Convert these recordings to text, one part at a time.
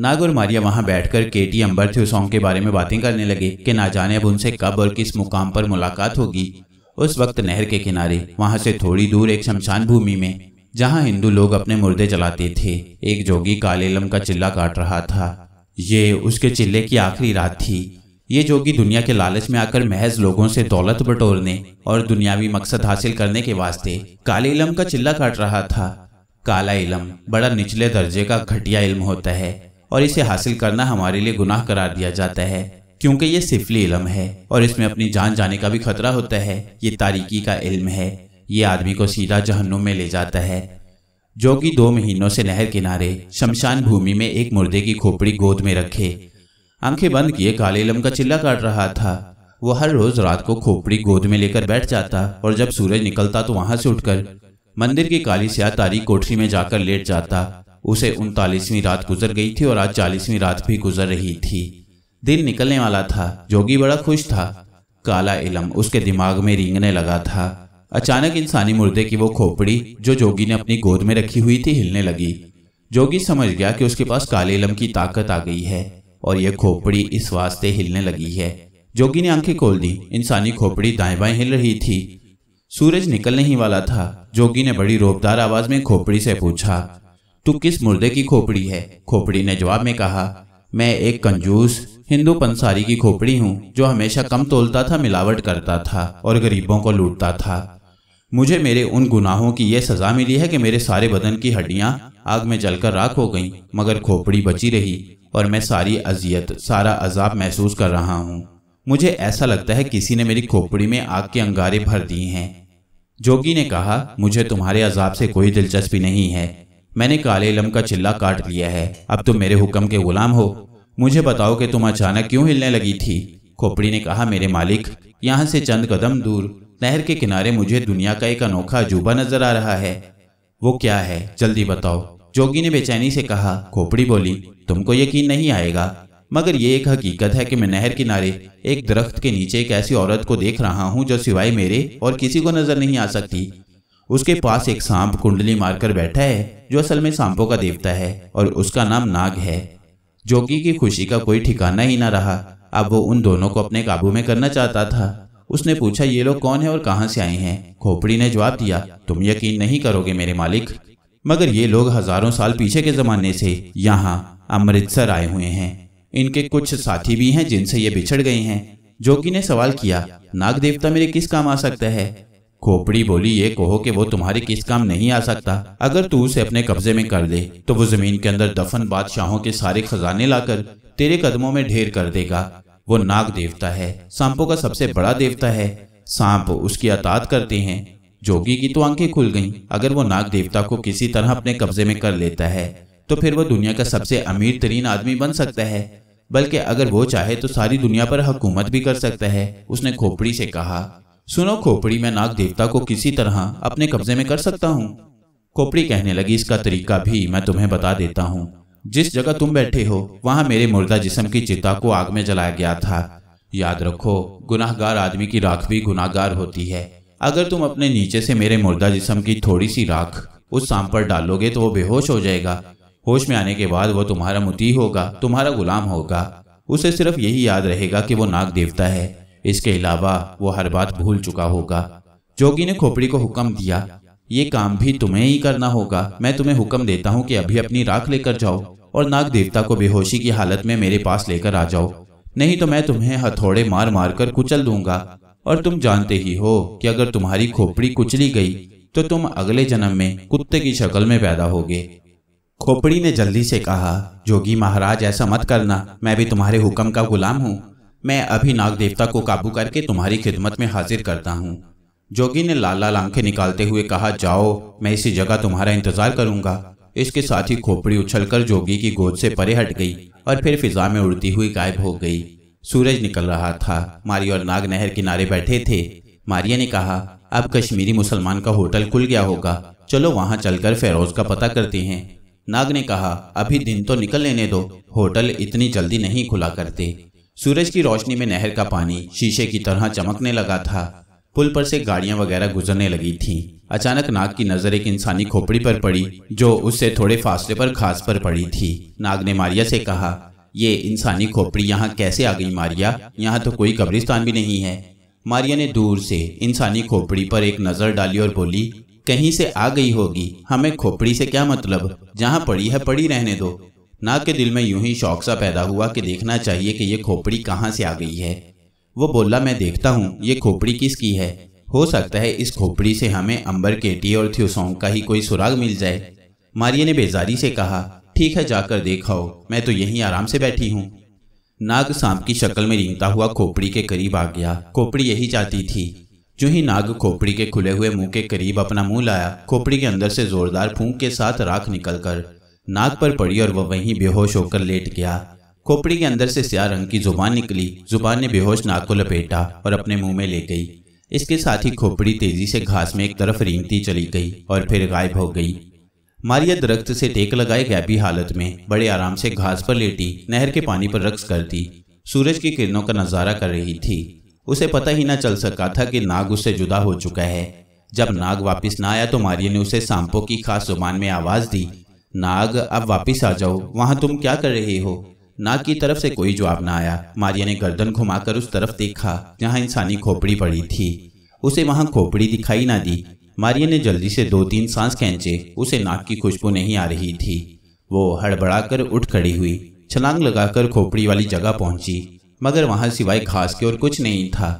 नाग और मारिया वहां बैठकर केटी अंबर थे सॉन्ग के बारे में बातें करने लगे कि ना जाने अब उनसे कब और किस मुकाम पर मुलाकात होगी उस वक्त नहर के किनारे वहां से थोड़ी दूर एक शमशान भूमि में जहां हिंदू लोग अपने मुर्दे जलाते थे एक जोगी कालेलम का चिल्ला काट रहा था ये उसके चिल्ले की आखिरी रात थी ये जोगी दुनिया के लालच में आकर महज लोगों से दौलत बटोरने और दुनियावी मकसद हासिल करने के वास्ते काले इलम का चिल्ला काट रहा था काला इलम बड़ा निचले दर्जे का घटिया इल्म होता है और इसे हासिल करना हमारे लिए गुनाह करार दिया जाता है क्योंकि ये सिफली इलम है और इसमें अपनी जान जाने का भी खतरा होता है ये तारीकी का इल्म है ये आदमी को सीधा जहन्नुम में ले जाता है जो कि दो महीनों से नहर किनारे शमशान भूमि में एक मुर्दे की खोपड़ी गोद में रखे आंखें बंद किए काले इलम का चिल्ला काट रहा था वो हर रोज रात को खोपड़ी गोद में लेकर बैठ जाता और जब सूरज निकलता तो वहां से उठकर मंदिर की काली स्या तारी कोठरी में जाकर लेट जाता उसे उनतालीसवीं रात गुजर गई थी और आज चालीसवीं रात भी गुजर रही थी दिन निकलने वाला था जोगी बड़ा खुश था काला इलम उसके दिमाग में रींगने लगा था अचानक इंसानी मुर्दे की वो खोपड़ी जो जोगी ने अपनी गोद में रखी हुई थी हिलने लगी जोगी समझ गया कि उसके पास काले इलम की ताकत आ गई है और यह खोपड़ी इस वास्ते हिलने लगी है जोगी ने आंखें खोल दी इंसानी खोपड़ी दाएं बाएं हिल रही थी सूरज निकलने ही वाला था जोगी ने बड़ी रोबदार आवाज में खोपड़ी से पूछा तू किस मुर्दे की खोपड़ी है खोपड़ी ने जवाब में कहा मैं एक कंजूस हिंदू पंसारी की खोपड़ी हूँ जो हमेशा कम तोलता था मिलावट करता था और गरीबों को लूटता था मुझे मेरे उन गुनाहों की यह सज़ा मिली है कि मेरे सारे बदन की हड्डियां आग में जलकर राख हो गईं मगर खोपड़ी बची रही और मैं सारी अजियत सारा अजाब महसूस कर रहा हूँ मुझे ऐसा लगता है किसी ने मेरी खोपड़ी में आग के अंगारे भर दिए हैं जोगी ने कहा मुझे तुम्हारे अजाब से कोई दिलचस्पी नहीं है मैंने काले इलम का चिल्ला काट लिया है अब तुम मेरे हुक्म के गुलाम हो मुझे बताओ कि तुम अचानक क्यों हिलने लगी थी खोपड़ी ने कहा मेरे मालिक यहाँ से चंद कदम दूर नहर के किनारे मुझे दुनिया का एक अनोखा अजूबा नजर आ रहा है वो क्या है जल्दी बताओ जोगी ने बेचैनी से कहा खोपड़ी बोली तुमको यकीन नहीं आएगा मगर ये एक हकीकत है कि मैं नहर किनारे एक दरख्त के नीचे एक ऐसी औरत को देख रहा हूँ जो सिवाय मेरे और किसी को नजर नहीं आ सकती उसके पास एक सांप कुंडली मारकर बैठा है जो असल में सांपों का देवता है और उसका नाम नाग है जोगी की खुशी का कोई ठिकाना ही ना रहा अब वो उन दोनों को अपने काबू में करना चाहता था उसने पूछा ये लोग कौन है और कहाँ से आए हैं खोपड़ी ने जवाब दिया तुम यकीन नहीं करोगे मेरे मालिक मगर ये लोग हजारों साल पीछे के जमाने से यहाँ अमृतसर आए हुए हैं इनके कुछ साथी भी हैं जिनसे ये बिछड़ गए हैं जोगी ने सवाल किया नाग देवता मेरे किस काम आ सकता है खोपड़ी बोली ये कहो कि वो तुम्हारे किस काम नहीं आ सकता अगर तू उसे अपने कब्जे में कर दे तो वो जमीन के अंदर दफन बादशाहों के सारे खजाने लाकर तेरे कदमों में ढेर कर देगा वो नाग देवता है सांपों का सबसे बड़ा देवता है सांप उसकी अतात करते हैं जोगी की तो आंखें खुल गईं अगर वो नाग देवता को किसी तरह अपने कब्जे में कर लेता है तो फिर वो दुनिया का सबसे अमीर तरीन आदमी बन सकता है बल्कि अगर वो चाहे तो सारी दुनिया पर हुकूमत भी कर सकता है उसने खोपड़ी से कहा सुनो खोपड़ी मैं नाग देवता को किसी तरह अपने कब्जे में कर सकता हूँ खोपड़ी कहने लगी इसका तरीका भी मैं तुम्हें बता देता हूँ जिस जगह तुम बैठे हो वहाँ मेरे मुर्दा जिसम की चिता को आग में जलाया गया था याद रखो गुनाहगार आदमी की राख भी गुनाहगार होती है अगर तुम अपने नीचे से मेरे मुर्दा जिसम की थोड़ी सी राख उस शाम पर डालोगे तो वो बेहोश हो जाएगा होश में आने के बाद वो तुम्हारा मुती होगा तुम्हारा गुलाम होगा उसे सिर्फ यही याद रहेगा कि वो नाग देवता है इसके अलावा वो हर बात भूल चुका होगा जोगी ने खोपड़ी को हुक्म दिया ये काम भी तुम्हें ही करना होगा मैं तुम्हें हुक्म देता हूँ कि अभी अपनी राख लेकर जाओ और नाग देवता को बेहोशी की हालत में मेरे पास लेकर आ जाओ नहीं तो मैं तुम्हें हथौड़े मार मार कर कुचल दूंगा और तुम जानते ही हो कि अगर तुम्हारी खोपड़ी कुचली गई तो तुम अगले जन्म में कुत्ते की शक्ल में पैदा होगे खोपड़ी ने जल्दी से कहा जोगी महाराज ऐसा मत करना मैं भी तुम्हारे हुक्म का गुलाम हूँ मैं अभी नाग देवता को काबू करके तुम्हारी खिदमत में हाजिर करता हूँ जोगी ने लाल लाल आंखें निकालते हुए कहा जाओ मैं इसी जगह तुम्हारा इंतजार करूंगा इसके साथ ही खोपड़ी उछलकर जोगी की गोद से परे हट गई और फिर फिजा में उड़ती हुई गायब हो गई सूरज निकल रहा था मारिया और नाग नहर किनारे बैठे थे मारिया ने कहा अब कश्मीरी मुसलमान का होटल खुल गया होगा चलो वहाँ चलकर फेरोज का पता करते हैं नाग ने कहा अभी दिन तो निकल लेने दो होटल इतनी जल्दी नहीं खुला करते सूरज की रोशनी में नहर का पानी शीशे की तरह चमकने लगा था पुल पर से गाड़ियां वगैरह गुजरने लगी थीं। अचानक नाग की नजर एक इंसानी खोपड़ी पर पड़ी जो उससे थोड़े फासले पर घास पर पड़ी थी नाग ने मारिया से कहा ये इंसानी खोपड़ी यहाँ कैसे आ गई मारिया यहाँ तो कोई कब्रिस्तान भी नहीं है मारिया ने दूर से इंसानी खोपड़ी पर एक नजर डाली और बोली कहीं से आ गई होगी हमें खोपड़ी से क्या मतलब जहाँ पड़ी है पड़ी रहने दो ना के दिल में यूं ही शौक सा पैदा हुआ कि देखना चाहिए कि यह खोपड़ी कहां से आ गई है वो बोला मैं देखता हूं ये खोपड़ी किसकी है हो सकता है इस खोपड़ी से हमें अंबर केटी और थ्यूसोंग का ही कोई सुराग मिल जाए मारिया ने बेजारी से कहा ठीक है जाकर देखाओ मैं तो यहीं आराम से बैठी हूँ नाग सांप की शक्ल में रिंगता हुआ खोपड़ी के करीब आ गया खोपड़ी यही चाहती थी जो ही नाग खोपड़ी के खुले हुए मुंह के करीब अपना मुंह लाया खोपड़ी के अंदर से जोरदार फूंक के साथ राख निकलकर नाक पर पड़ी और वह वहीं बेहोश होकर लेट गया खोपड़ी के अंदर से स्या रंग की जुबान निकली जुबान ने बेहोश नाक को लपेटा और अपने मुंह में ले गई इसके साथ ही खोपड़ी तेजी से घास में एक तरफ रिंगती चली गई और फिर गायब हो गई मारिया दरख्त से टेक लगाए गैबी हालत में बड़े आराम से घास पर लेटी नहर के पानी पर रक्स करती सूरज की किरणों का नजारा कर रही थी उसे पता ही ना चल सका था कि नाग उससे जुदा हो चुका है जब नाग वापस ना आया तो मारिया ने उसे सांपो की खास जुबान में आवाज दी नाग अब वापिस आ जाओ वहां तुम क्या कर रहे हो नाग की तरफ से कोई जवाब ना आया मारिया ने गर्दन घुमाकर उस तरफ देखा जहाँ इंसानी खोपड़ी पड़ी थी उसे वहां खोपड़ी दिखाई ना दी मारिया ने जल्दी से दो तीन सांस खेचे उसे नाक की खुशबू नहीं आ रही थी वो हड़बड़ाकर उठ खड़ी हुई छलांग लगाकर खोपड़ी वाली जगह पहुंची मगर वहां सिवाय घास के और कुछ नहीं था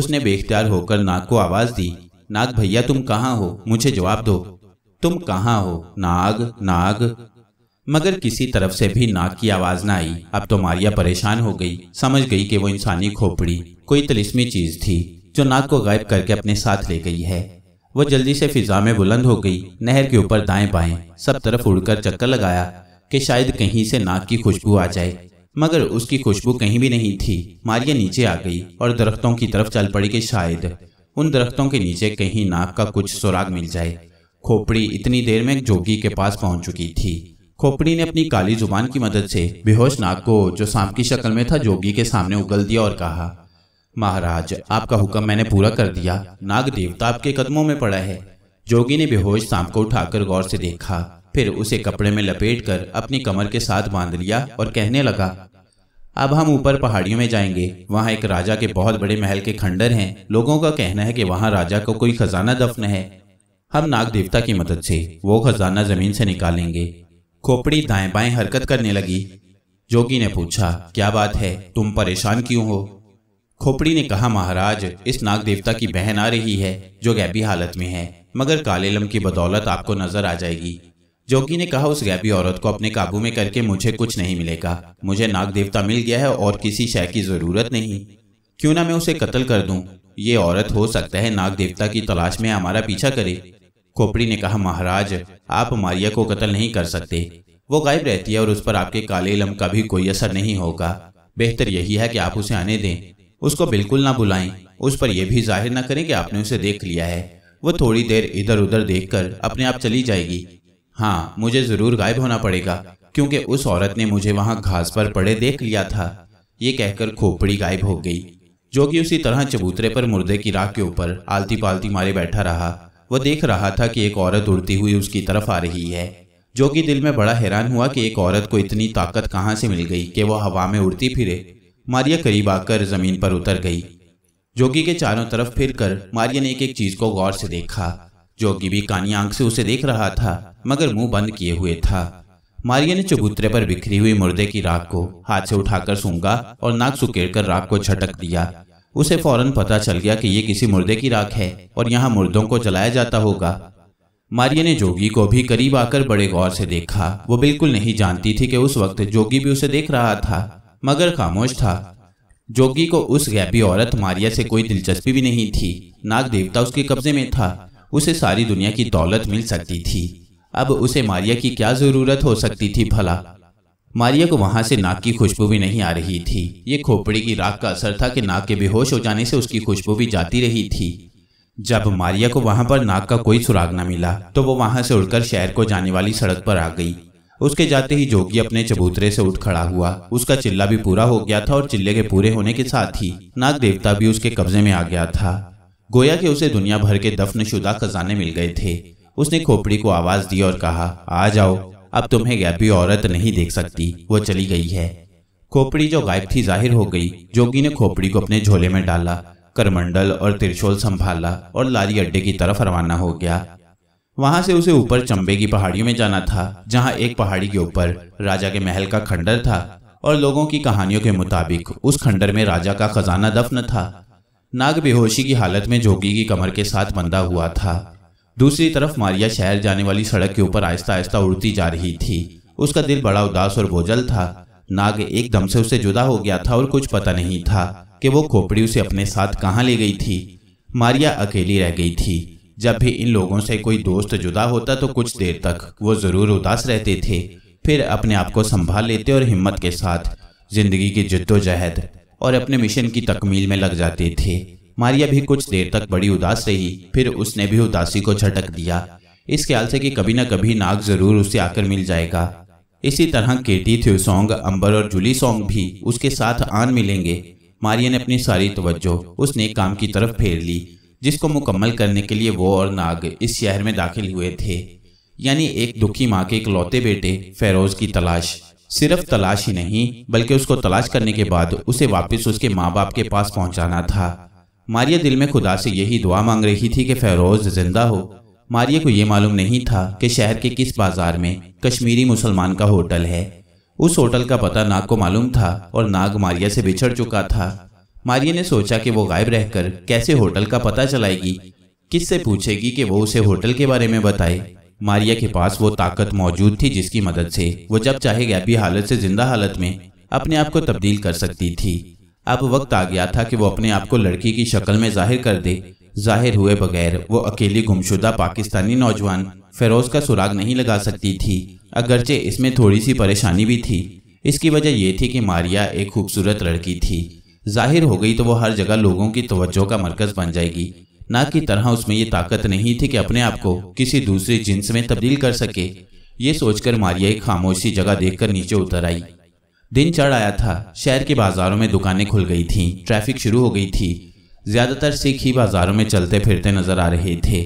उसने बेख्तियार होकर नाग को आवाज दी नाग भैया तुम कहाँ हो मुझे जवाब दो तुम कहाँ हो नाग नाग मगर किसी तरफ से भी नाग की आवाज ना आई अब तो मारिया परेशान हो गई समझ गई कि वो इंसानी खोपड़ी कोई तलिस्मी चीज थी जो नाग को गायब करके अपने साथ ले गई है वो जल्दी से फिजा में बुलंद हो गई नहर के ऊपर दाएं बाएं सब तरफ उड़कर चक्कर लगाया कि शायद कहीं से नाक की खुशबू आ जाए मगर उसकी खुशबू कहीं भी नहीं थी मारिया नीचे आ गई और दरख्तों की तरफ चल पड़ी कि शायद उन दरख्तों के नीचे कहीं नाक का कुछ सुराग मिल जाए खोपड़ी इतनी देर में जोगी के पास पहुंच चुकी थी खोपड़ी ने अपनी काली जुबान की मदद से बेहोश नाग को जो सांप की शक्ल में था जोगी के सामने उगल दिया और कहा महाराज आपका हुक्म मैंने पूरा कर दिया नाग देवता आपके कदमों में पड़ा है जोगी ने बेहोश सांप को उठाकर गौर से देखा फिर उसे कपड़े में लपेट कर अपनी कमर के साथ बांध लिया और कहने लगा अब हम ऊपर पहाड़ियों में जाएंगे वहाँ एक राजा के बहुत बड़े महल के खंडर हैं लोगों का कहना है कि वहाँ राजा को कोई खजाना दफन है हम नाग देवता की मदद से वो खजाना जमीन से निकालेंगे खोपड़ी दाएं बाएं हरकत करने लगी जोगी ने पूछा क्या बात है तुम परेशान क्यों हो खोपड़ी ने कहा महाराज इस नाग देवता की बहन आ रही है जो गैबी हालत में है मगर काले लम की बदौलत आपको नजर आ जाएगी जोगी ने कहा उस गैबी औरत को अपने काबू में करके मुझे कुछ नहीं मिलेगा मुझे नाग देवता मिल गया है और किसी शय की जरूरत नहीं क्यों ना मैं उसे कत्ल कर दूं ये औरत हो सकता है नाग देवता की तलाश में हमारा पीछा करे खोपड़ी ने कहा महाराज आप मारिया को कत्ल नहीं कर सकते वो गायब रहती है और उस पर आपके काले इलम का भी कोई असर नहीं होगा बेहतर यही है कि आप उसे आने दें उसको बिल्कुल ना बुलाएं उस पर यह भी जाहिर ना करें कि आपने उसे देख लिया है वो थोड़ी देर इधर उधर देखकर अपने आप चली जाएगी हाँ मुझे जरूर गायब होना पड़ेगा क्योंकि उस औरत ने मुझे वहां घास पर पड़े देख लिया था ये कहकर खोपड़ी गायब हो गई जो कि उसी तरह चबूतरे पर मुर्दे की राख के ऊपर आलती पालती मारे बैठा रहा वह देख रहा था कि एक औरत उड़ती हुई उसकी तरफ आ रही है जो कि दिल में बड़ा हैरान हुआ कि एक औरत को इतनी ताकत कहाँ से मिल गई कि वह हवा में उड़ती फिरे मारिया करीब आकर जमीन पर उतर गई जोगी के चारों तरफ फिर कर मारिया ने एक एक चीज को गौर से देखा जोगी भी कानी आंख से उसे देख रहा था मगर मुंह बंद किए हुए था मारिया ने चबूतरे पर बिखरी हुई मुर्दे की राख को हाथ से उठाकर सूंगा और नाक सुकेड़ कर राख को झटक दिया उसे फौरन पता चल गया कि ये किसी मुर्दे की राख है और यहाँ मुर्दों को जलाया जाता होगा मारिया ने जोगी को भी करीब आकर बड़े गौर से देखा वो बिल्कुल नहीं जानती थी कि उस वक्त जोगी भी उसे देख रहा था मगर खामोश था जोगी को उस गैपी औरत मारिया से कोई दिलचस्पी भी नहीं थी नाग देवता उसके कब्जे में था उसे सारी दुनिया की दौलत मिल सकती थी अब उसे मारिया की क्या जरूरत हो सकती थी भला मारिया को वहां से नाक की खुशबू भी नहीं आ रही थी ये खोपड़ी की राख का असर था कि नाक के बेहोश हो जाने से उसकी खुशबू भी जाती रही थी जब मारिया को वहां पर नाक का कोई सुराग न मिला तो वो वहां से उड़कर शहर को जाने वाली सड़क पर आ गई उसके जाते ही जोगी अपने चबूतरे से उठ खड़ा हुआ उसका चिल्ला भी पूरा हो गया था और चिल्ले के पूरे होने के साथ ही नाग देवता भी उसके कब्जे में आ गया था गोया के उसे दुनिया भर के दफनशुदा खजाने मिल गए थे उसने खोपड़ी को आवाज दी और कहा आ जाओ अब तुम्हें गैपी औरत नहीं देख सकती वो चली गई है खोपड़ी जो गायब थी जाहिर हो गई जोगी ने खोपड़ी को अपने झोले में डाला करमंडल और त्रिशोल संभाला और लारी अड्डे की तरफ रवाना हो गया वहां से उसे ऊपर चंबे की पहाड़ियों में जाना था जहां एक पहाड़ी के ऊपर राजा के महल का खंडर था और लोगों की कहानियों के मुताबिक उस खंडर में राजा का खजाना दफन था नाग बेहोशी की हालत में जोगी की कमर के साथ बंधा हुआ था दूसरी तरफ मारिया शहर जाने वाली सड़क के ऊपर आहिस्ता आहिस्ता उड़ती जा रही थी उसका दिल बड़ा उदास और बोझल था नाग एकदम से उसे जुदा हो गया था और कुछ पता नहीं था कि वो खोपड़ी उसे अपने साथ कहाँ ले गई थी मारिया अकेली रह गई थी जब भी इन लोगों से कोई दोस्त जुदा होता तो कुछ देर तक वो ज़रूर उदास रहते थे फिर अपने आप को संभाल लेते और हिम्मत के साथ ज़िंदगी की जद्दोजहद और अपने मिशन की तकमील में लग जाते थे मारिया भी कुछ देर तक बड़ी उदास रही फिर उसने भी उदासी को झटक दिया इस ख्याल से कि कभी ना कभी नाग जरूर उसे आकर मिल जाएगा इसी तरह केटी थ्योसोंग अंबर और जुली सोंग भी उसके साथ आन मिलेंगे मारिया ने अपनी सारी तवज्जो उस नेक काम की तरफ फेर ली जिसको मुकम्मल करने के लिए वो और नाग इस शहर में दाखिल हुए थे यानी एक दुखी माँ के इकलौते बेटे फेरोज की तलाश सिर्फ तलाश ही नहीं बल्कि उसको तलाश करने के बाद उसे वापस उसके माँ बाप के पास पहुँचाना था मारिया दिल में खुदा से यही दुआ मांग रही थी कि फैरोज जिंदा हो मारिया को ये मालूम नहीं था कि शहर के किस बाजार में कश्मीरी मुसलमान का होटल है उस होटल का पता नाग को मालूम था और नाग मारिया से बिछड़ चुका था मारिया ने सोचा कि वो गायब रहकर कैसे होटल का पता चलाएगी किससे पूछेगी कि वो उसे होटल के बारे में बताए मारिया के पास वो ताकत मौजूद थी जिसकी मदद से वो जब चाहे गैपी हालत से जिंदा हालत में अपने आप को तब्दील कर सकती थी अब वक्त आ गया था कि वो अपने आप को लड़की की शक्ल में जाहिर कर दे जाहिर हुए बगैर वो अकेली गुमशुदा पाकिस्तानी नौजवान फेरोज का सुराग नहीं लगा सकती थी अगरचे इसमें थोड़ी सी परेशानी भी थी इसकी वजह यह थी कि मारिया एक खूबसूरत लड़की थी जाहिर हो गई तो वो हर जगह लोगों की तवज्जो का मरकज बन जाएगी ना कि तरह उसमें ये ताकत नहीं थी कि अपने आप को किसी दूसरे जिन्स में तब्दील कर सके ये सोचकर मारिया एक खामोशी जगह देखकर नीचे उतर आई दिन चढ़ आया था शहर के बाजारों में दुकानें खुल गई थीं, ट्रैफिक शुरू हो गई थी ज्यादातर सिख ही बाजारों में चलते फिरते नजर आ रहे थे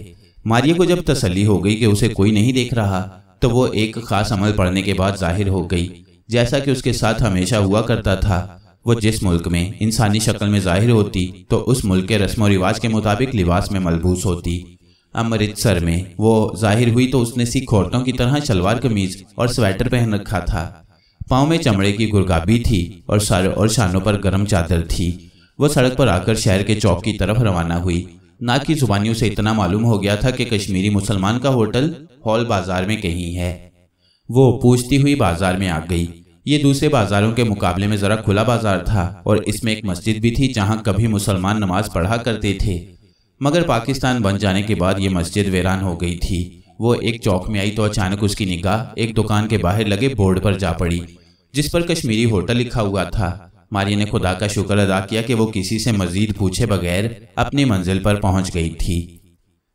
मारिया को जब तसली हो गई कि उसे कोई नहीं देख रहा तो वो एक खास अमल पढ़ने के बाद जाहिर हो गई जैसा कि उसके साथ हमेशा हुआ करता था वो जिस मुल्क में इंसानी शक्ल में जाहिर होती तो उस मुल्क के रस्म रिवाज के मुताबिक लिबास में मलबूस होती अमृतसर में वो जाहिर हुई तो उसने सिख औरतों की तरह शलवार कमीज और स्वेटर पहन रखा था पाँव में चमड़े की गुरगाबी थी और सर और शानों पर गर्म चादर थी वह सड़क पर आकर शहर के चौक की तरफ रवाना हुई ना की जुबानियों से इतना मालूम हो गया था कि कश्मीरी मुसलमान का होटल हॉल बाजार में कहीं है वो पूछती हुई बाजार में आ गई ये दूसरे बाजारों के मुकाबले में ज़रा खुला बाजार था और इसमें एक मस्जिद भी थी जहाँ कभी मुसलमान नमाज पढ़ा करते थे मगर पाकिस्तान बन जाने के बाद ये मस्जिद वीरान हो गई थी वो एक चौक में आई तो अचानक उसकी निगाह एक दुकान के बाहर लगे बोर्ड पर जा पड़ी जिस पर कश्मीरी होटल लिखा हुआ था मारिया ने खुदा का शुक्र अदा किया कि वो किसी से मजीद पूछे बगैर अपनी मंजिल पर पहुंच गई थी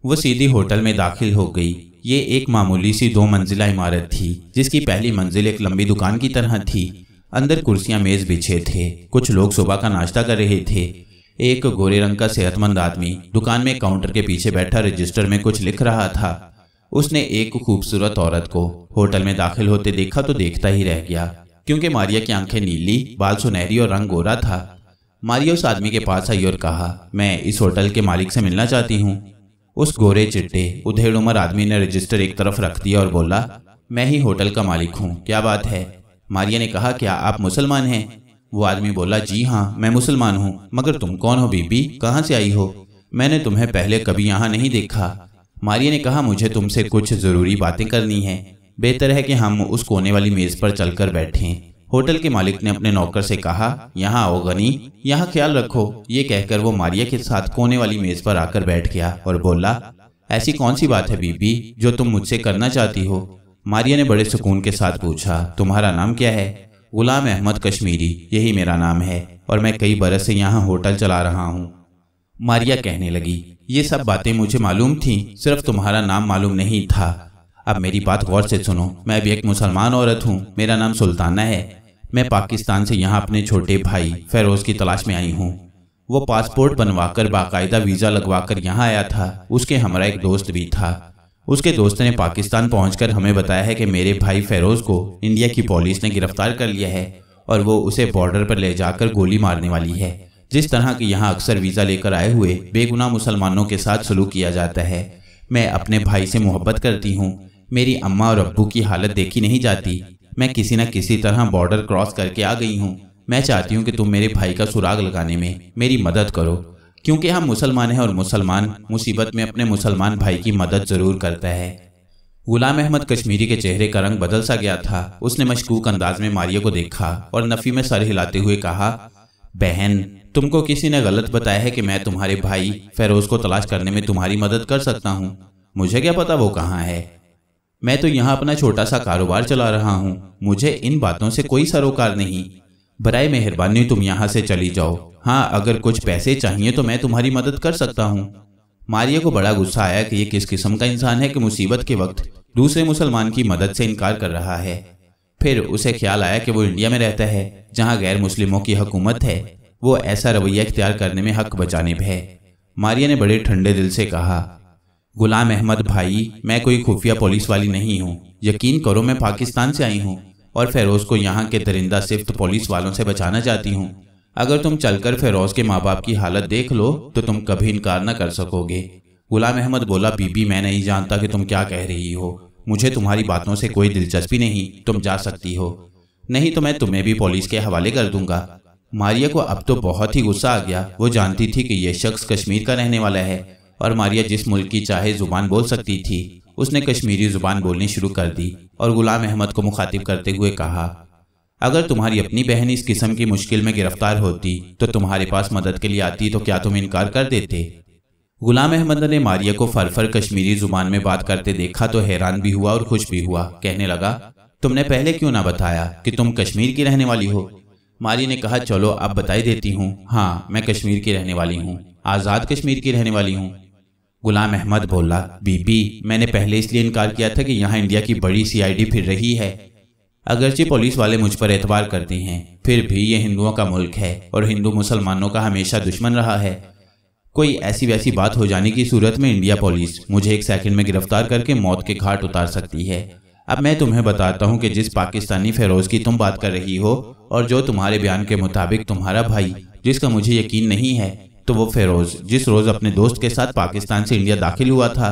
वो सीधी होटल में दाखिल हो गई ये एक मामूली सी दो मंजिला इमारत थी जिसकी पहली मंजिल एक लंबी दुकान की तरह थी अंदर कुर्सियां मेज बिछे थे कुछ लोग सुबह का नाश्ता कर रहे थे एक गोरे रंग का सेहतमंद आदमी दुकान में काउंटर के पीछे बैठा रजिस्टर में कुछ लिख रहा था उसने एक खूबसूरत औरत को होटल में दाखिल होते देखा तो देखता ही रह गया क्योंकि मारिया की आंखें नीली बाल सुनहरी और रंग गोरा था मारिया उस आदमी के पास आई और कहा मैं इस होटल के मालिक से मिलना चाहती हूँ उस गोरे चिट्टे उधेड़ उमर आदमी ने रजिस्टर एक तरफ रख दिया और बोला मैं ही होटल का मालिक हूँ क्या बात है मारिया ने कहा क्या आप मुसलमान हैं वो आदमी बोला जी हाँ मैं मुसलमान हूँ मगर तुम कौन हो बीबी कहाँ से आई हो मैंने तुम्हें पहले कभी यहाँ नहीं देखा मारिया ने कहा मुझे तुमसे कुछ ज़रूरी बातें करनी है बेहतर है कि हम उस कोने वाली मेज़ पर चलकर बैठें होटल के मालिक ने अपने नौकर से कहा यहाँ आओ गनी यहाँ ख्याल रखो ये कहकर वो मारिया के साथ कोने वाली मेज पर आकर बैठ गया और बोला ऐसी कौन सी बात है बीबी जो तुम मुझसे करना चाहती हो मारिया ने बड़े सुकून के साथ पूछा तुम्हारा नाम क्या है गुलाम अहमद कश्मीरी यही मेरा नाम है और मैं कई बरस से यहाँ होटल चला रहा हूँ मारिया कहने लगी ये सब बातें मुझे मालूम थी सिर्फ तुम्हारा नाम मालूम नहीं था अब मेरी बात गौर से सुनो मैं भी एक मुसलमान औरत हूँ मेरा नाम सुल्ताना है मैं पाकिस्तान से यहाँ अपने छोटे भाई फेरोज़ की तलाश में आई हूँ वो पासपोर्ट बनवाकर बाकायदा वीज़ा लगवाकर यहाँ आया था उसके हमारा एक दोस्त भी था उसके दोस्त ने पाकिस्तान पहुंचकर हमें बताया है कि मेरे भाई फ़ेरोज़ को इंडिया की पुलिस ने गिरफ्तार कर लिया है और वो उसे बॉर्डर पर ले जाकर गोली मारने वाली है जिस तरह की यहाँ अक्सर वीज़ा लेकर आए हुए बेगुनाह मुसलमानों के साथ सलूक किया जाता है मैं अपने भाई से मोहब्बत करती हूँ मेरी अम्मा और अब्बू की हालत देखी नहीं जाती मैं किसी न किसी तरह बॉर्डर क्रॉस करके आ गई हूँ मैं चाहती हूँ कि तुम मेरे भाई का सुराग लगाने में मेरी मदद करो क्योंकि हम मुसलमान हैं और मुसलमान मुसीबत में अपने मुसलमान भाई की मदद ज़रूर करता है गुलाम अहमद कश्मीरी के चेहरे का रंग बदल सा गया था उसने मशकूक अंदाज में मारिया को देखा और नफ़ी में सर हिलाते हुए कहा बहन तुमको किसी ने गलत बताया है कि मैं तुम्हारे भाई फेरोज को तलाश करने में तुम्हारी मदद कर सकता हूँ मुझे क्या पता वो कहाँ है मैं तो यहाँ अपना छोटा सा कारोबार चला रहा हूँ मुझे इन बातों से कोई सरोकार नहीं बरए मेहरबानी तुम यहाँ से चली जाओ हाँ अगर कुछ पैसे चाहिए तो मैं तुम्हारी मदद कर सकता हूँ मारिया को बड़ा गुस्सा आया कि ये किस किस्म का इंसान है कि मुसीबत के वक्त दूसरे मुसलमान की मदद से इनकार कर रहा है फिर उसे ख्याल आया कि वो इंडिया में रहता है जहाँ गैर मुस्लिमों की हुकूमत है वो ऐसा रवैया इख्तियार करने में हक बचानेब है मारिया ने बड़े ठंडे दिल से कहा गुलाम अहमद भाई मैं कोई खुफिया पुलिस वाली नहीं हूँ यकीन करो मैं पाकिस्तान से आई हूँ और फेरोज को यहाँ के दरिंदा सिफ्त पुलिस वालों से बचाना चाहती हूँ अगर तुम चलकर फेरोज के माँ बाप की हालत देख लो तो तुम कभी इनकार न कर सकोगे गुलाम अहमद बोला बीबी मैं नहीं जानता कि तुम क्या कह रही हो मुझे तुम्हारी बातों से कोई दिलचस्पी नहीं तुम जा सकती हो नहीं तो मैं तुम्हें भी पुलिस के हवाले कर दूंगा तो मारिया को अब तो बहुत ही गुस्सा आ गया वो जानती थी कि यह शख्स कश्मीर का रहने वाला है और मारिया जिस मुल्क की चाहे जुबान बोल सकती थी उसने कश्मीरी जुबान बोलनी शुरू कर दी और गुलाम अहमद को मुखातिब करते हुए कहा अगर तुम्हारी अपनी बहन इस किस्म की मुश्किल में गिरफ्तार होती तो तुम्हारे पास मदद के लिए आती तो, तो क्या तुम इनकार कर देते गुलाम अहमद ने मारिया को फरफर कश्मीरी जुबान में बात करते देखा तो हैरान भी हुआ और खुश भी हुआ कहने लगा तुमने पहले क्यों ना बताया कि तुम कश्मीर की रहने वाली हो मारी ने कहा चलो अब बताई देती हूँ हाँ मैं कश्मीर की रहने वाली हूँ आज़ाद कश्मीर की रहने वाली हूँ गुलाम अहमद बोला बीबी मैंने पहले इसलिए इनकार किया था कि यहाँ इंडिया की बड़ी सीआईडी फिर रही है अगरचे पुलिस वाले मुझ पर एतबार करते हैं फिर भी ये हिंदुओं का मुल्क है और हिंदू मुसलमानों का हमेशा दुश्मन रहा है कोई ऐसी वैसी बात हो जाने की सूरत में इंडिया पुलिस मुझे एक सेकंड में गिरफ्तार करके मौत के घाट उतार सकती है अब मैं तुम्हें बताता हूँ कि जिस पाकिस्तानी फेरोज की तुम बात कर रही हो और जो तुम्हारे बयान के मुताबिक तुम्हारा भाई जिसका मुझे यकीन नहीं है तो वो फेरोज जिस रोज अपने दोस्त के साथ पाकिस्तान से इंडिया दाखिल हुआ था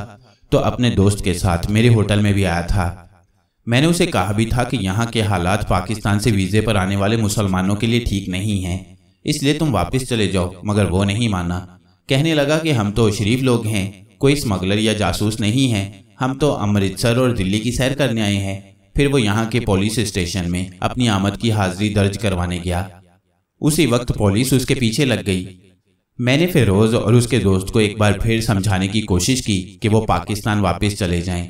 तो अपने दोस्त के साथ मेरे होटल में भी आया था मैंने उसे कहा भी था कि यहाँ के हालात पाकिस्तान से वीज़े पर आने वाले मुसलमानों के लिए ठीक नहीं है इसलिए तुम वापस चले जाओ मगर वो नहीं माना कहने लगा कि हम तो शरीफ लोग हैं कोई स्मगलर या जासूस नहीं है हम तो अमृतसर और दिल्ली की सैर करने आए हैं फिर वो यहाँ के पुलिस स्टेशन में अपनी आमद की हाजिरी दर्ज करवाने गया उसी वक्त पुलिस उसके पीछे लग गई मैंने फिरोज और उसके दोस्त को एक बार फिर समझाने की कोशिश की कि वो पाकिस्तान वापस चले जाएं।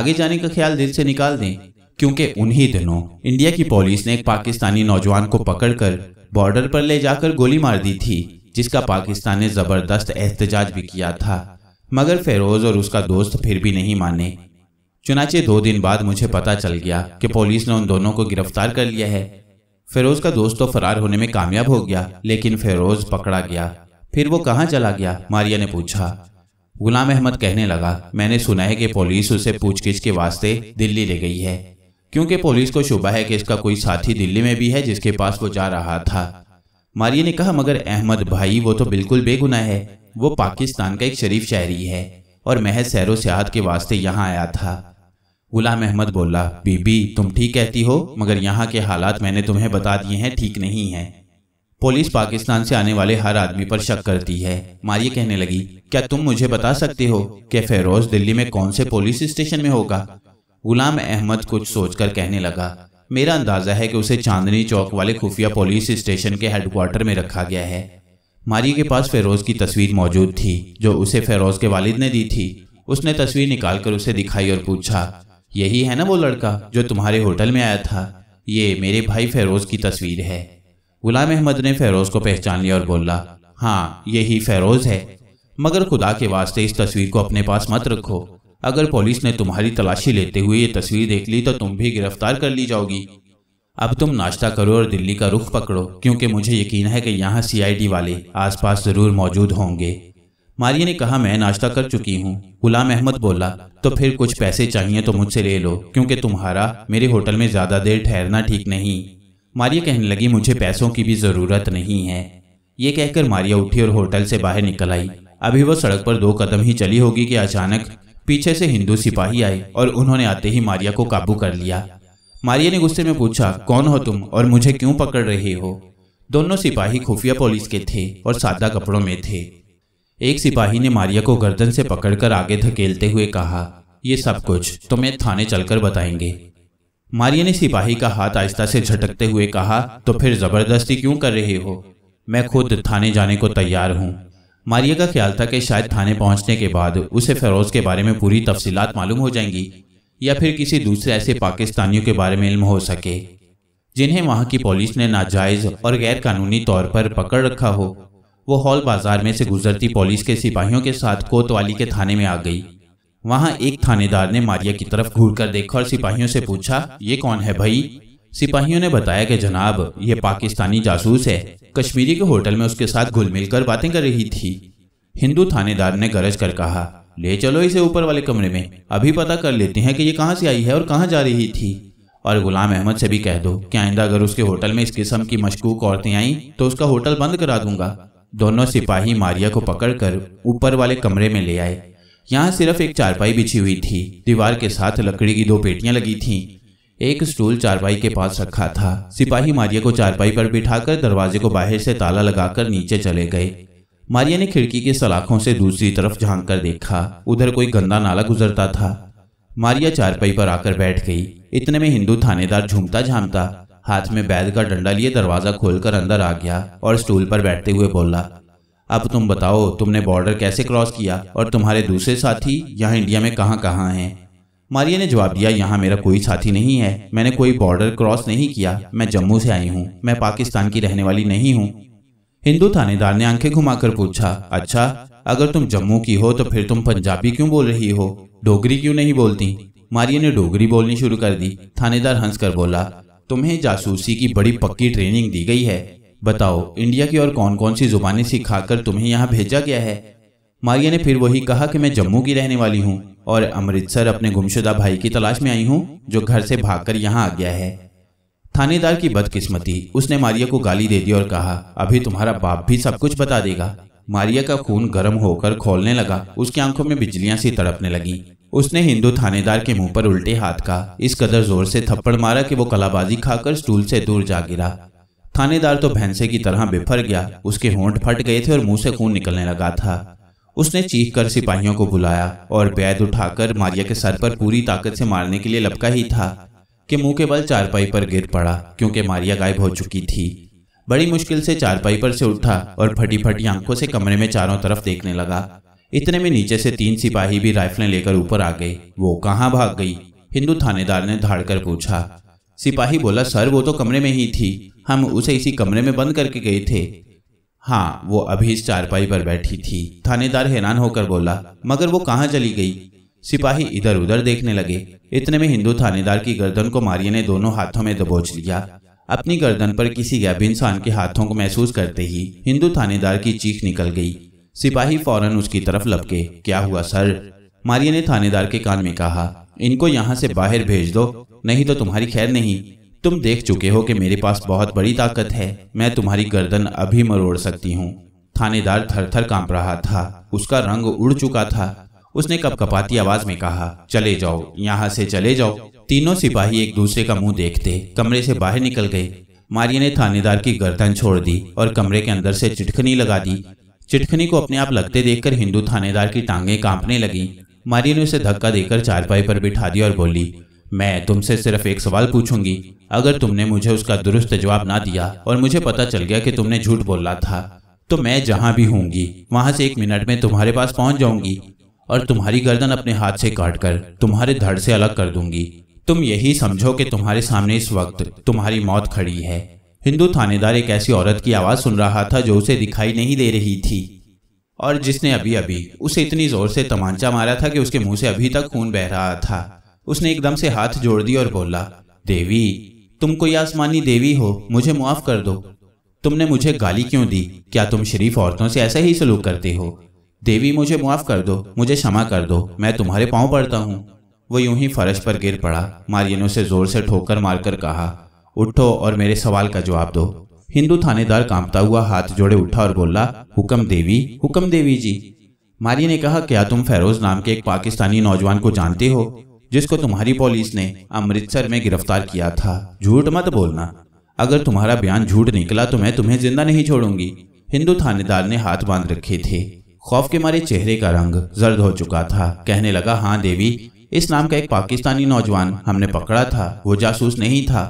आगे जाने का ख्याल दिल से निकाल दें क्योंकि उन्हीं दिनों इंडिया की पुलिस ने एक पाकिस्तानी नौजवान को पकड़कर बॉर्डर पर ले जाकर गोली मार दी थी जिसका पाकिस्तान ने जबरदस्त एहतजाज भी किया था मगर फेरोज और उसका दोस्त फिर भी नहीं माने चुनाचे दो दिन बाद मुझे पता चल गया कि पुलिस ने उन दोनों को गिरफ्तार कर लिया है फेरोज का दोस्त तो फरार होने में कामयाब हो गया लेकिन फेरोज पकड़ा गया फिर वो कहाँ चला गया मारिया ने पूछा गुलाम अहमद कहने लगा मैंने सुना है कि पुलिस उसे पूछगिछ के वास्ते दिल्ली ले गई है क्योंकि पुलिस को शुभ है कि इसका कोई साथी दिल्ली में भी है जिसके पास वो जा रहा था मारिया ने कहा मगर अहमद भाई वो तो बिल्कुल बेगुनाह है वो पाकिस्तान का एक शरीफ शहरी है और महज सैरो सियाहत के वास्ते यहाँ आया था गुलाम अहमद बोला बीबी तुम ठीक कहती हो मगर यहाँ के हालात मैंने तुम्हें बता दिए हैं ठीक नहीं है पुलिस पाकिस्तान से आने वाले हर आदमी पर शक करती है मारिए कहने लगी क्या तुम मुझे बता सकते हो कि फेरोज दिल्ली में कौन से पुलिस स्टेशन में होगा गुलाम अहमद कुछ सोचकर कहने लगा मेरा अंदाजा है कि उसे चांदनी चौक वाले खुफिया पुलिस स्टेशन के हेडक्वार्टर में रखा गया है मारिया के पास फेरोज़ की तस्वीर मौजूद थी जो उसे फेरोज़ के वालिद ने दी थी उसने तस्वीर निकाल कर उसे दिखाई और पूछा यही है ना वो लड़का जो तुम्हारे होटल में आया था ये मेरे भाई फेरोज़ की तस्वीर है गुलाम अहमद ने फेरोज़ को पहचान लिया और बोला हाँ यही फेरोज़ है मगर खुदा के वास्ते इस तस्वीर को अपने पास मत रखो अगर पुलिस ने तुम्हारी तलाशी लेते हुए ये तस्वीर देख ली तो तुम भी गिरफ्तार कर ली जाओगी अब तुम नाश्ता करो और दिल्ली का रुख पकड़ो क्योंकि मुझे यकीन है कि यहाँ सीआईडी वाले आसपास ज़रूर मौजूद होंगे मारिया ने कहा मैं नाश्ता कर चुकी हूँ गुलाम अहमद बोला तो फिर कुछ पैसे चाहिए तो मुझसे ले लो क्योंकि तुम्हारा मेरे होटल में ज़्यादा देर ठहरना ठीक नहीं मारिया कहने लगी मुझे पैसों की भी ज़रूरत नहीं है ये कहकर मारिया उठी और होटल से बाहर निकल आई अभी वो सड़क पर दो कदम ही चली होगी कि अचानक पीछे से हिंदू सिपाही आए और उन्होंने आते ही मारिया को काबू कर लिया मारिया ने गुस्से में पूछा कौन हो तुम और मुझे क्यों पकड़ रहे हो दोनों सिपाही खुफिया पुलिस के थे और सादा कपड़ों में थे एक सिपाही ने मारिया को गर्दन से पकड़कर आगे धकेलते हुए कहा ये सब कुछ तुम्हें तो थाने चलकर बताएंगे मारिया ने सिपाही का हाथ आहिस्ता से झटकते हुए कहा तो फिर जबरदस्ती क्यों कर रहे हो मैं खुद थाने जाने को तैयार हूँ मारिया का ख्याल था कि शायद थाने पहुंचने के बाद उसे फरोज के बारे में पूरी तफसीलात मालूम हो जाएंगी या फिर किसी दूसरे ऐसे पाकिस्तानियों के बारे में इल्म हो सके जिन्हें वहां की पुलिस ने नाजायज और गैर कानूनी तौर पर पकड़ रखा हो वो हॉल बाजार में से गुजरती पुलिस के सिपाहियों के साथ कोतवाली के थाने में आ गई वहां एक थानेदार ने मारिया की तरफ घूर कर देखा और सिपाहियों से पूछा ये कौन है भाई सिपाहियों ने बताया कि जनाब ये पाकिस्तानी जासूस है कश्मीरी के होटल में उसके साथ घुल मिलकर बातें कर रही थी हिंदू थानेदार ने गरज कर कहा ले चलो इसे ऊपर वाले कमरे में अभी पता कर लेते हैं कि ये कहाँ से आई है और कहाँ जा रही थी और गुलाम अहमद से भी कह दो कि आइंदा अगर उसके होटल में इस किस्म की मशकूक औरतें आई तो उसका होटल बंद करा दूंगा दोनों सिपाही मारिया को पकड़कर ऊपर वाले कमरे में ले आए यहाँ सिर्फ एक चारपाई बिछी हुई थी दीवार के साथ लकड़ी की दो पेटियां लगी थीं एक स्टूल चारपाई के पास रखा था सिपाही मारिया को चारपाई पर बिठाकर दरवाजे को बाहर से ताला लगाकर नीचे चले गए मारिया ने खिड़की के सलाखों से दूसरी तरफ झांक कर देखा उधर कोई गंदा नाला गुजरता था मारिया चारपाई पर आकर बैठ गई इतने में हिंदू थानेदार झूमता झामता हाथ में बैद का डंडा लिए दरवाजा खोलकर अंदर आ गया और स्टूल पर बैठते हुए बोला अब तुम बताओ तुमने बॉर्डर कैसे क्रॉस किया और तुम्हारे दूसरे साथी यहाँ इंडिया में कहाँ कहाँ हैं मारिया ने जवाब दिया यहाँ मेरा कोई साथी नहीं है मैंने कोई बॉर्डर क्रॉस नहीं किया मैं जम्मू से आई हूँ मैं पाकिस्तान की रहने वाली नहीं हूँ हिंदू थानेदार ने आंखें घुमाकर पूछा अच्छा अगर तुम जम्मू की हो तो फिर तुम पंजाबी क्यों बोल रही हो डोगरी क्यों नहीं बोलती मारिया ने डोगरी बोलनी शुरू कर दी थानेदार हंसकर बोला तुम्हें जासूसी की बड़ी पक्की ट्रेनिंग दी गई है बताओ इंडिया की और कौन कौन सी जुबानें सिखाकर तुम्हें यहाँ भेजा गया है मारिया ने फिर वही कहा कि मैं जम्मू की रहने वाली हूँ और अमृतसर अपने गुमशुदा भाई की तलाश में आई हूँ जो घर से भागकर यहाँ आ गया है थानेदार की बदकिस्मती उसने मारिया को गाली दे दी और कहा अभी तुम्हारा बाप भी सब कुछ बता देगा मारिया का खून गर्म होकर खोलने लगा उसकी आंखों में बिजलियां सी तड़पने लगी उसने हिंदू थानेदार के मुंह पर उल्टे हाथ का इस कदर जोर से थप्पड़ मारा कि वो कलाबाजी खाकर स्टूल से दूर जा गिरा थानेदार तो भैंसे की तरह बिफर गया उसके होंठ फट गए थे और मुंह से खून निकलने लगा था उसने चीख कर सिपाहियों को बुलाया और बैद उठाकर मारिया के सर पर पूरी ताकत से मारने के लिए लपका ही था कि मुंह के बल चारपाई पर गिर पड़ा क्योंकि मारिया गायब हो चुकी थी बड़ी मुश्किल से चारपाई पर से उठा और फटी फटी आंखों से कमरे में चारों तरफ देखने लगा इतने में नीचे से तीन सिपाही भी राइफलें लेकर ऊपर आ गए वो कहाँ भाग गई हिंदू थानेदार ने धाड़ कर पूछा सिपाही बोला सर वो तो कमरे में ही थी हम उसे इसी कमरे में बंद करके गए थे हाँ वो अभी इस चारपाई पर बैठी थी थानेदार हैरान होकर बोला मगर वो कहाँ चली गई सिपाही इधर उधर देखने लगे इतने में हिंदू थानेदार की गर्दन को मारिया ने दोनों हाथों में दबोच लिया अपनी गर्दन पर किसी गैब इंसान के हाथों को महसूस करते ही हिंदू थानेदार की चीख निकल गई सिपाही फौरन उसकी तरफ लपके क्या हुआ सर मारिया ने थानेदार के कान में कहा इनको यहाँ से बाहर भेज दो नहीं तो तुम्हारी खैर नहीं तुम देख चुके हो कि मेरे पास बहुत बड़ी ताकत है मैं तुम्हारी गर्दन अभी मरोड़ सकती हूँ थानेदार थर थर कांप रहा था उसका रंग उड़ चुका था उसने कपकपाती आवाज में कहा चले जाओ यहाँ से चले जाओ तीनों सिपाही एक दूसरे का मुंह देखते कमरे से बाहर निकल गए मारिया ने थानेदार की गर्दन छोड़ दी और कमरे के अंदर से चिटखनी लगा दी चिटखनी को अपने आप लगते देखकर हिंदू थानेदार की टांगे कांपने लगी मारिया ने उसे धक्का देकर चारपाई पर बिठा दी और बोली मैं तुमसे सिर्फ एक सवाल पूछूंगी अगर तुमने मुझे उसका दुरुस्त जवाब ना दिया और मुझे पता चल गया कि तुमने झूठ बोला था तो मैं जहाँ भी होंगी वहाँ से एक मिनट में तुम्हारे पास पहुँच जाऊंगी और तुम्हारी गर्दन अपने हाथ से काट कर तुम्हारे धड़ से अलग कर दूंगी तुम यही समझो कि तुम्हारे सामने इस वक्त तुम्हारी मौत खड़ी है हिंदू थानेदार एक ऐसी औरत की आवाज सुन रहा था जो उसे दिखाई नहीं दे रही थी और जिसने अभी अभी उसे इतनी जोर से तमांचा मारा था कि उसके मुंह से अभी तक खून बह रहा था उसने एकदम से हाथ जोड़ दी और बोला देवी तुम कोई आसमानी देवी हो मुझे मुआफ कर दो तुमने मुझे गाली क्यों दी क्या तुम शरीफ औरतों से ऐसा ही सलूक करते हो देवी मुझे मुआफ कर दो मुझे क्षमा कर दो मैं तुम्हारे पाँव पड़ता हूँ वो यूं ही फर्श पर गिर पड़ा मारियन उसे जोर से ठोकर मारकर कहा उठो और मेरे सवाल का जवाब दो हिंदू थानेदार कांपता हुआ हाथ जोड़े उठा और बोला हुक्म देवी हुक्म देवी जी मारी ने कहा क्या तुम फेरोज नाम के एक पाकिस्तानी नौजवान को जानते हो जिसको तुम्हारी पुलिस ने अमृतसर में गिरफ्तार किया था झूठ मत बोलना अगर तुम्हारा बयान झूठ निकला तो मैं तुम्हें जिंदा नहीं छोड़ूंगी हिंदू थानेदार ने हाथ बांध रखे थे खौफ के मारे चेहरे का रंग जर्द हो चुका था कहने लगा हाँ देवी इस नाम का एक पाकिस्तानी नौजवान हमने पकड़ा था वो जासूस नहीं था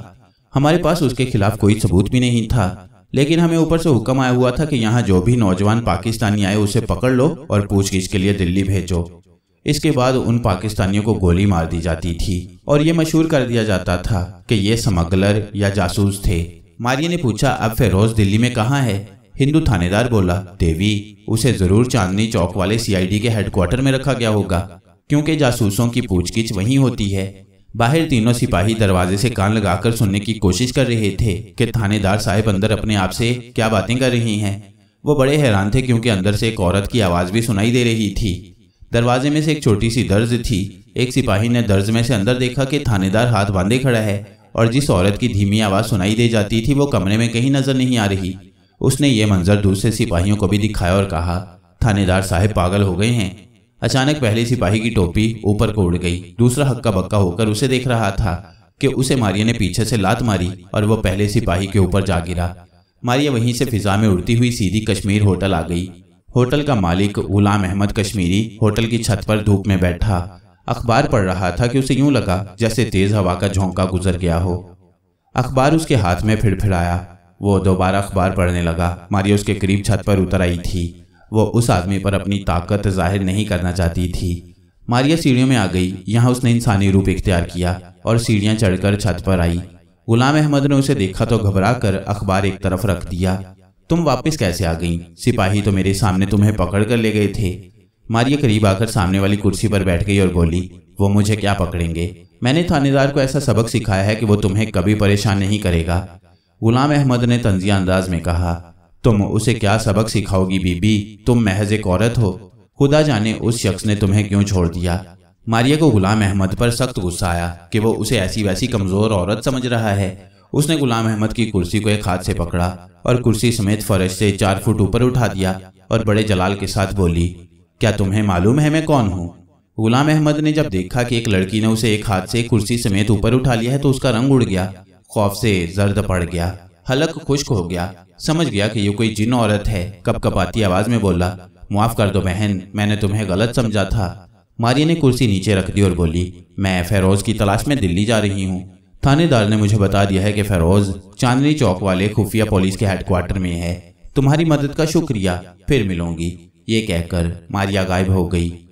हमारे पास उसके खिलाफ कोई सबूत भी नहीं था लेकिन हमें ऊपर से हुक्म आया हुआ था कि यहाँ जो भी नौजवान पाकिस्तानी आए उसे पकड़ लो और पूछगिछ के लिए दिल्ली भेजो इसके बाद उन पाकिस्तानियों को गोली मार दी जाती थी और ये मशहूर कर दिया जाता था कि ये समगलर या जासूस थे मारिया ने पूछा अब फेरोज दिल्ली में कहाँ है हिंदू थानेदार बोला देवी उसे जरूर चांदनी चौक वाले सीआईडी के हेडक्वार्टर में रखा गया होगा क्योंकि जासूसों की पूछगिछ वहीं होती है बाहर तीनों सिपाही दरवाजे से कान लगाकर सुनने की कोशिश कर रहे थे कि थानेदार साहब अंदर अपने आप से क्या बातें कर रही हैं वो बड़े हैरान थे क्योंकि अंदर से एक औरत की आवाज़ भी सुनाई दे रही थी दरवाजे में से एक छोटी सी दर्ज थी एक सिपाही ने दर्ज में से अंदर देखा कि थानेदार हाथ बांधे खड़ा है और जिस औरत की धीमी आवाज़ सुनाई दे जाती थी वो कमरे में कहीं नजर नहीं आ रही उसने ये मंजर दूसरे सिपाहियों को भी दिखाया और कहा थानेदार साहब पागल हो गए हैं अचानक पहले सिपाही की टोपी ऊपर को उड़ गई दूसरा हक्का बक्का होकर उसे देख रहा था कि उसे मारिया ने पीछे से लात मारी और वह पहले सिपाही के ऊपर जा गिरा मारिया वहीं से फिजा में उड़ती हुई सीधी कश्मीर होटल आ गई होटल का मालिक गुलाम अहमद कश्मीरी होटल की छत पर धूप में बैठा अखबार पढ़ रहा था कि उसे यूं लगा जैसे तेज हवा का झोंका गुजर गया हो अखबार उसके हाथ में फिड़फिड़ाया वो दोबारा अखबार पढ़ने लगा मारिया उसके करीब छत पर उतर आई थी वो उस आदमी पर अपनी ताकत जाहिर नहीं करना चाहती थी मारिया सीढ़ियों में आ गई यहाँ उसने इंसानी रूप इख्तियार किया और सीढ़ियाँ चढ़कर छत पर आई गुलाम अहमद ने उसे देखा तो घबरा कर अखबार एक तरफ रख दिया तुम वापस कैसे आ गई सिपाही तो मेरे सामने तुम्हें पकड़ कर ले गए थे मारिया करीब आकर सामने वाली कुर्सी पर बैठ गई और बोली वो मुझे क्या पकड़ेंगे मैंने थानेदार को ऐसा सबक सिखाया है कि वो तुम्हें कभी परेशान नहीं करेगा गुलाम अहमद ने तंजिया अंदाज में कहा तुम उसे क्या सबक सिखाओगी बीबी तुम महज एक औरत हो खुदा जाने उस शख्स ने तुम्हें क्यों छोड़ दिया मारिया को गुलाम अहमद पर सख्त गुस्सा आया कि वो उसे ऐसी वैसी कमजोर औरत समझ रहा है उसने गुलाम अहमद की कुर्सी को एक हाथ से पकड़ा और कुर्सी समेत फरज से चार फुट ऊपर उठा दिया और बड़े जलाल के साथ बोली क्या तुम्हें मालूम है मैं कौन हूँ गुलाम अहमद ने जब देखा कि एक लड़की ने उसे एक हाथ से कुर्सी समेत ऊपर उठा लिया है तो उसका रंग उड़ गया खौफ से जर्द पड़ गया हलक खुश्क हो गया समझ गया कि ये कोई जिन औरत है कप कपाती आवाज में बोला माफ कर दो बहन मैंने तुम्हें गलत समझा था मारिया ने कुर्सी नीचे रख दी और बोली मैं फेरोज की तलाश में दिल्ली जा रही हूँ थानेदार ने मुझे बता दिया है कि फेरोज चांदनी चौक वाले खुफिया पुलिस के हेडक्वार्टर में है तुम्हारी मदद का शुक्रिया फिर मिलूंगी ये कहकर मारिया गायब हो गई